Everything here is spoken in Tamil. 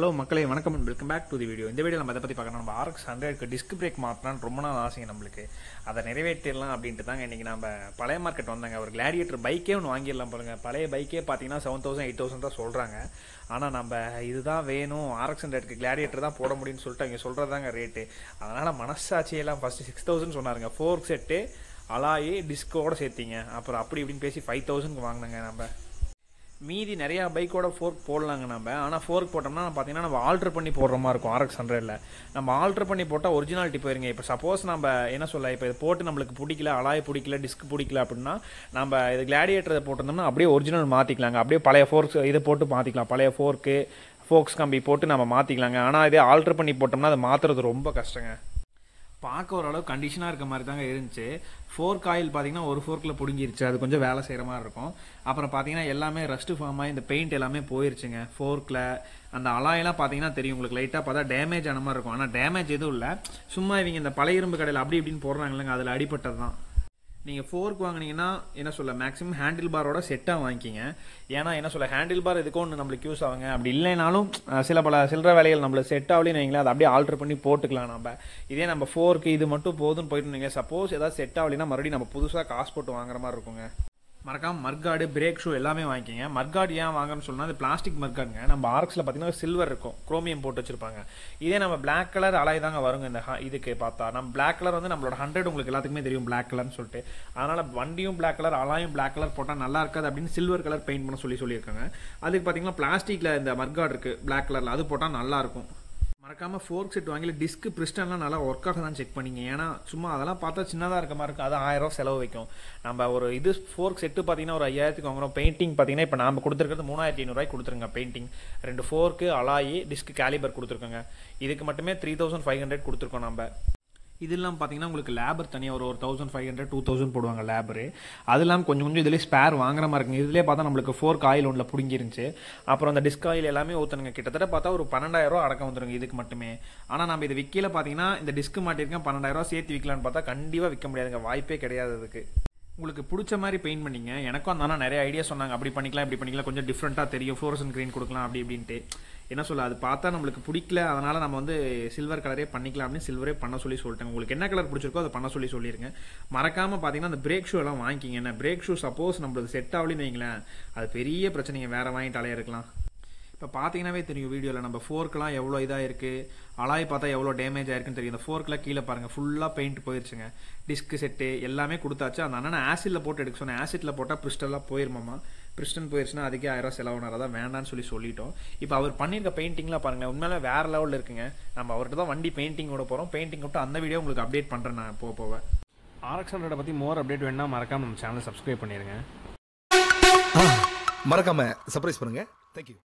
ஹலோ மக்களை வணக்கம் welcome back to the video இந்த வீடியோ நம்ம அதை பற்றி பார்க்கணும் நம்ம ஆர்க்ஸ் ஹண்ட்ரட்க்கு டிஸ்க் பிரேக் மாற்றினா ரொம்ப நாள் ஆசை நம்மளுக்கு அதை நிறைவேற்றிடலாம் அப்படின்ட்டு தாங்க இன்றைக்கி நம்ம பழைய மார்க்கெட் வந்தாங்க ஒரு கிளாடியேட்டர் பைக்கே ஒன்று வாங்கிடலாம் பாருங்கள் பழைய பைக்கே பார்த்தீங்கன்னா செவன் தௌசண்ட் எயிட் தௌசண்ட் தான் சொல்கிறாங்க ஆனால் நம்ம இதுதான் வேணும் ஆர்எக்ஸ் ஹண்ட்ரட்க்கு கிளாடியேட்டர் தான் போட முடியும்னு சொல்லிட்டு அவங்க தாங்க ரேட்டு அதனால் மனசாட்சியெல்லாம் ஃபஸ்ட்டு சிக்ஸ் தௌசண்ட் சொன்னாருங்க ஃபோர் செட்டு அலாயே டிஸ்கோடு சேர்த்திங்க அப்புறம் அப்படி இப்படின்னு பேசி ஃபைவ் தௌசண்ட்க்கு வாங்கினாங்க நம்ம மீதி நிறையா பைக்கோட ஃபோர்க் போடலாங்க நம்ம ஆனால் ஃபோர்க் போட்டோம்னா பார்த்தீங்கன்னா நம்ம ஆல்ட்ரு பண்ணி போடுற மாதிரி இருக்கும் ஆர்எக்ஸ் ஹண்ட்ரடில் நம்ம ஆல்ட்ரு பண்ணி போட்டால் ஒரிஜினாலிட்டி போயிருங்க இப்போ சப்போஸ் நம்ம என்ன சொல்ல இப்போ இதை போட்டு நம்மளுக்கு பிடிக்கல அலாய் பிடிக்கல டிஸ்க் பிடிக்கல அப்படின்னா நம்ம இது கிளாடியேட்டரை போட்டிருந்தோம்னா அப்படியே ஒரிஜினல் மாற்றிக்கலாங்க அப்படியே பழைய ஃபோர்க்ஸ் இதை போட்டு மாற்றிக்கலாம் பழைய ஃபோர்க்கு ஃபோக்ஸ் கம்பி போட்டு நம்ம மாற்றிக்கலாங்க ஆனால் இதே ஆல்ட்ரு பண்ணி போட்டோம்னா அதை மாற்றுறது ரொம்ப கஷ்டங்க பார்க்க ஓரளவு கண்டிஷனாக இருக்க மாதிரி தாங்க இருந்துச்சு ஃபோர்க் ஆயில் பார்த்தீங்கன்னா ஒரு ஃபோர்க்கில் பிடுங்கிருச்சு அது கொஞ்சம் வேலை செய்கிற மாதிரி இருக்கும் அப்புறம் பார்த்தீங்கன்னா எல்லாமே ரஸ்ட்டு ஃபார்ம் ஆகி இந்த பெயிண்ட் எல்லாமே போயிருச்சுங்க ஃபோர்க்கில் அந்த அலாயெல்லாம் பார்த்தீங்கன்னா தெரியும் உங்களுக்கு லைட்டாக பார்த்தா டேமேஜ் ஆன மாதிரி இருக்கும் ஆனால் டேமேஜ் எதுவும் இல்லை சும்மா இவங்க இந்த பழைய இரும்பு கடையில் அப்படி இப்படின்னு போடுறாங்களேங்க அதில் அடிப்பட்டது தான் நீங்கள் ஃபோர்க் வாங்கினீங்கன்னா என்ன சொல்ல மேக்ஸிமம் ஹேண்டில் பாரோட செட்டாக வாங்கிக்கிங்க ஏன்னா என்ன சொல்ல ஹேண்டில் பார் எதுக்கும் ஒன்று நம்மளுக்கு யூஸ் ஆகுங்க அப்படி இல்லைனாலும் சில பல சில்லற வேலைகள் நம்மளுக்கு செட் ஆகலையும் நீங்களே அதை அப்படியே ஆல்டர் பண்ணி போட்டுக்கலாம் நம்ம இதே நம்ம ஃபோர்க்கு இது மட்டும் போதும்னு போயிட்டு நீங்கள் சப்போஸ் ஏதாவது செட் ஆகலைன்னா மறுபடியும் நம்ம புதுசாக காசு போட்டு வாங்குற மாதிரி இருக்குங்க மறக்காம மர்காடு பிரேக் ஷூ எல்லாமே வாங்கிக்கிங்க மர்காடு ஏன் வாங்கணும்னு சொன்னால் அது பிளாஸ்டிக் மர்காடுங்க நம்ம ஆர்க்ஸில் பார்த்தீங்கன்னா சில்வர் இருக்கும் குரோமியம் போட்டு வச்சிருப்பாங்க இதே நம்ம பிளாக் கலர் அலை தாங்க வருங்க இந்த இதுக்கு பார்த்தா நம்ம பிளாக் கலர் வந்து நம்மளோட ஹண்ட்ரட் உங்களுக்கு எல்லாத்துக்குமே தெரியும் பிளாக் கலர்னு சொல்லிட்டு அதனால் வண்டியும் பிளாக் கலர் அலாயும் பிளாக் கலர் போட்டால் நல்லா இருக்காது அப்படின்னு சில்வர் கலர் பெயிண்ட் பண்ண சொல்லி சொல்லியிருக்காங்க அதுக்கு பார்த்தீங்கன்னா பிளாஸ்டிக்கில் இந்த மர்காடு இருக்குது பிளாக் கலரில் அது போட்டால் நல்லாயிருக்கும் மறக்காமல் ஃபோர்க் செட் வாங்கி டிஸ்க் பிரிஸ்டன்லாம் நல்லா ஒர்க் ஆக தான் செக் பண்ணிங்க ஏன்னா சும்மா அதெல்லாம் பார்த்தா சின்னதாக இருக்க மாதிரி இருக்கும் அது ஆயிரம் செலவு வைக்கும் நம்ம ஒரு இது ஃபோர்க் செட்டு பார்த்தீங்கன்னா ஒரு ஐயாயிரத்துக்கு வாங்குறோம் பெயிண்டிங் பார்த்தீங்கன்னா இப்போ நம்ம கொடுத்துருக்கிறது மூணாயிரத்தி ஐநூறுரூவா கொடுத்துருங்க பெயிண்டிங் ரெண்டு ஃபோர்க்கு அலாயி டிஸ்க் கேலிபர் கொடுத்துருக்கோங்க இதுக்கு மட்டுமே த்ரீ தௌசண்ட் ஃபைவ் ஹண்ட்ரட் கொடுத்துருக்கோம் நம்ம இது இல்லாமல் பார்த்தீங்கன்னா உங்களுக்கு லேபர் தனியாக ஒரு ஒரு thousand five hundred two thousand போடுவாங்க லேபரு அது இல்லாமல் கொஞ்சம் கொஞ்சம் இதிலே ஸ்பேர் வாங்குற மாதிரி இருக்குது இதிலே பார்த்தா நம்மளுக்கு ஃபோர் காயில் ஒன்றில் பிடிங்கிருந்துச்சு அப்புறம் அந்த டிஸ்க் ஆயில் எல்லாமே ஊற்றுனுங்க கிட்டத்தட்ட பார்த்தா ஒரு பன்னெண்டாயிரம் அடக்கம் வந்துருங்க இதுக்கு மட்டுமே ஆனால் நம்ம இது விற்கல பார்த்தீங்கன்னா இந்த டிஸ்க் மாட்டிருக்கேன் பன்னெண்டாயிரம் சேர்த்து விற்கலான்னு பார்த்தா கண்டிப்பாக விற்க முடியாதுங்க வாய்ப்பே கிடையாது அதுக்கு உங்களுக்கு பிடிச்ச மாதிரி பெயிண்ட் பண்ணிங்க எனக்கும் அந்த ஆனால் நிறைய ஐடியா சொன்னாங்க அப்படி பண்ணிக்கலாம் இப்படி பண்ணிக்கலாம் கொஞ்சம் டிஃப்ரெண்ட்டாக தெரியும் அண்ட் க்ரீன் கொடுக்கலாம் அப்படி அப்படின்ட்டு என்ன சொல்ல அது பார்த்தா நம்மளுக்கு பிடிக்கல அதனால் நம்ம வந்து சில்வர் கலரே பண்ணிக்கலாம் அப்படின்னு சில்வரே பண்ண சொல்லி சொல்லிட்டேன் உங்களுக்கு என்ன கலர் பிடிச்சிருக்கோ அதை பண்ண சொல்லி சொல்லியிருங்க மறக்காமல் பார்த்தீங்கன்னா அந்த பிரேக் ஷூ எல்லாம் வாங்கிக்கிங்க என்ன பிரேக் ஷூ சப்போஸ் நம்மளுக்கு செட் ஆகலன்னு வைங்களேன் அது பெரிய பிரச்சனைங்க வேறு வாங்கிட்டாலே இருக்கலாம் இப்போ பார்த்தீங்கன்னாவே தெரியும் வீடியோவில் நம்ம ஃபோர்க்கெலாம் எவ்வளோ இதாக இருக்குது அலாய் பார்த்தா எவ்வளோ டேமேஜ் ஆயிருக்குன்னு தெரியும் இந்த ஃபோர்க்கெலாம் கீழே பாருங்கள் ஃபுல்லாக பெயிண்ட் போயிருச்சுங்க டிஸ்க் செட்டு எல்லாமே கொடுத்தாச்சு அந்த அண்ணனை ஆசிடில் போட்டு எடுக்க சொன்னேன் ஆசிட்டில் போட்டால் பிரிஸ்டலாக போயிருமாமா பிரிஸ்டன் போயிடுச்சுன்னா அதுக்கே ஆயிரம் செலவுனால தான் வேண்டான்னு சொல்லி சொல்லிட்டோம் இப்போ அவர் பண்ணியிருக்க பெயிண்டிங்லாம் பாருங்கள் உண்மையிலே வேறு லெவலில் இருக்குங்க நம்ம அவர்கிட்ட தான் வண்டி பெயிண்டிங் விட போகிறோம் பெயிண்டிங் விட்டு அந்த வீடியோ உங்களுக்கு அப்டேட் பண்ணுறேன் நான் போக போவேன் ஆரக்ஷன்ரோட ஹண்ட்ரடை பற்றி மோர் அப்டேட் வேணா மறக்காமல் நம்ம சேனலை சப்ஸ்கிரைப் பண்ணிடுங்க மறக்காமல் சர்ப்ரைஸ் பண்ணுங்கள் தேங்க்யூ